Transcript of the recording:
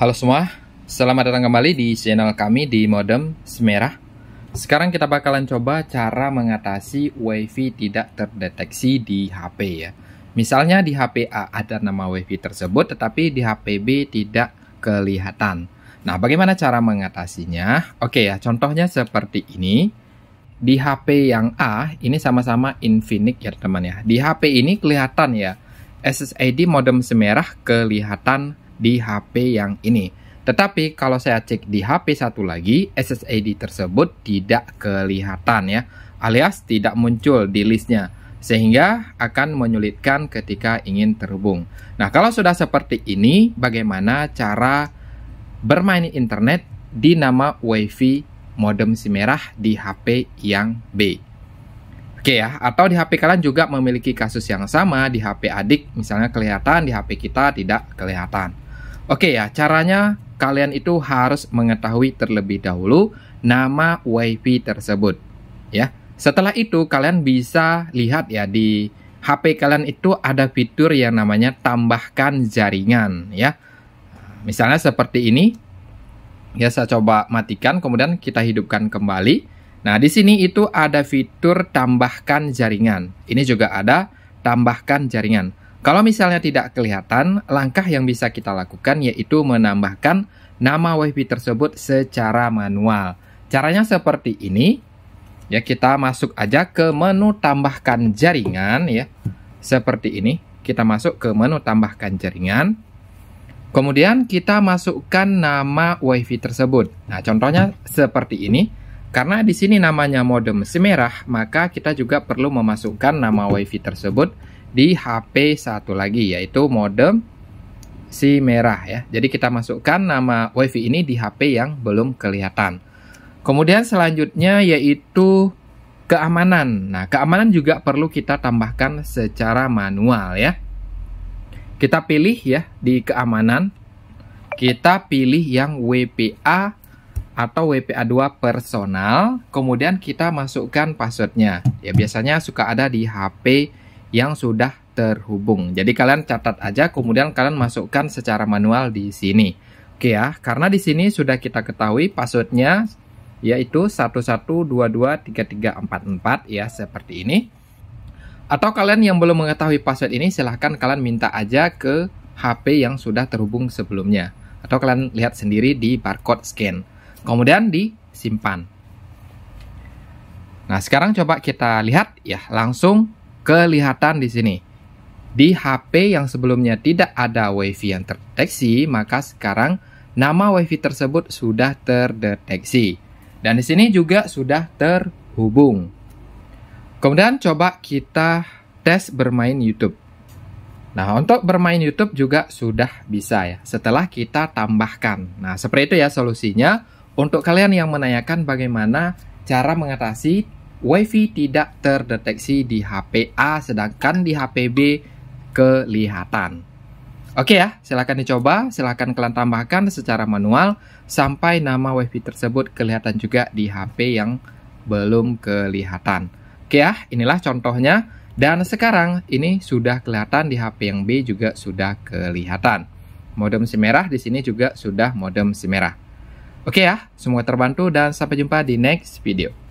Halo semua, selamat datang kembali di channel kami di Modem Semerah. Sekarang kita bakalan coba cara mengatasi WiFi tidak terdeteksi di HP ya. Misalnya di HP A ada nama WiFi tersebut tetapi di HP B tidak kelihatan. Nah, bagaimana cara mengatasinya? Oke ya, contohnya seperti ini. Di HP yang A ini sama-sama Infinix ya teman ya. Di HP ini kelihatan ya SSID modem semerah kelihatan di HP yang ini. Tetapi kalau saya cek di HP satu lagi, SSID tersebut tidak kelihatan ya, alias tidak muncul di listnya sehingga akan menyulitkan ketika ingin terhubung. Nah, kalau sudah seperti ini, bagaimana cara bermain internet di nama WiFi modem si merah di HP yang B? Oke ya, atau di HP kalian juga memiliki kasus yang sama di HP adik, misalnya kelihatan di HP kita tidak kelihatan. Oke ya, caranya kalian itu harus mengetahui terlebih dahulu nama WiFi tersebut. Ya. Setelah itu kalian bisa lihat ya di HP kalian itu ada fitur yang namanya tambahkan jaringan ya. Misalnya seperti ini. Ya, saya coba matikan kemudian kita hidupkan kembali. Nah, di sini itu ada fitur tambahkan jaringan. Ini juga ada tambahkan jaringan. Kalau misalnya tidak kelihatan, langkah yang bisa kita lakukan yaitu menambahkan nama WiFi tersebut secara manual. Caranya seperti ini. Ya, kita masuk aja ke menu tambahkan jaringan ya. Seperti ini, kita masuk ke menu tambahkan jaringan. Kemudian kita masukkan nama WiFi tersebut. Nah, contohnya seperti ini. Karena di sini namanya modem semerah, maka kita juga perlu memasukkan nama WiFi tersebut di HP satu lagi yaitu modem si merah ya. Jadi kita masukkan nama WiFi ini di HP yang belum kelihatan. Kemudian selanjutnya yaitu keamanan. Nah, keamanan juga perlu kita tambahkan secara manual ya. Kita pilih ya di keamanan kita pilih yang WPA atau WPA2 personal, kemudian kita masukkan passwordnya. Ya biasanya suka ada di HP yang sudah terhubung. Jadi kalian catat aja kemudian kalian masukkan secara manual di sini. Oke ya, karena di sini sudah kita ketahui passwordnya yaitu 11223344 ya seperti ini. Atau kalian yang belum mengetahui password ini silahkan kalian minta aja ke HP yang sudah terhubung sebelumnya. Atau kalian lihat sendiri di barcode scan. Kemudian disimpan. Nah sekarang coba kita lihat ya langsung kelihatan di sini. Di HP yang sebelumnya tidak ada WiFi yang terdeteksi, maka sekarang nama WiFi tersebut sudah terdeteksi. Dan di sini juga sudah terhubung. Kemudian coba kita tes bermain YouTube. Nah, untuk bermain YouTube juga sudah bisa ya, setelah kita tambahkan. Nah, seperti itu ya solusinya. Untuk kalian yang menanyakan bagaimana cara mengatasi WiFi tidak terdeteksi di HP A sedangkan di HP B kelihatan. Oke ya, silahkan dicoba, silahkan kalian tambahkan secara manual sampai nama WiFi tersebut kelihatan juga di HP yang belum kelihatan. Oke ya, inilah contohnya. Dan sekarang ini sudah kelihatan di HP yang B juga sudah kelihatan. Modem si merah di sini juga sudah modem si merah. Oke ya, semoga terbantu dan sampai jumpa di next video.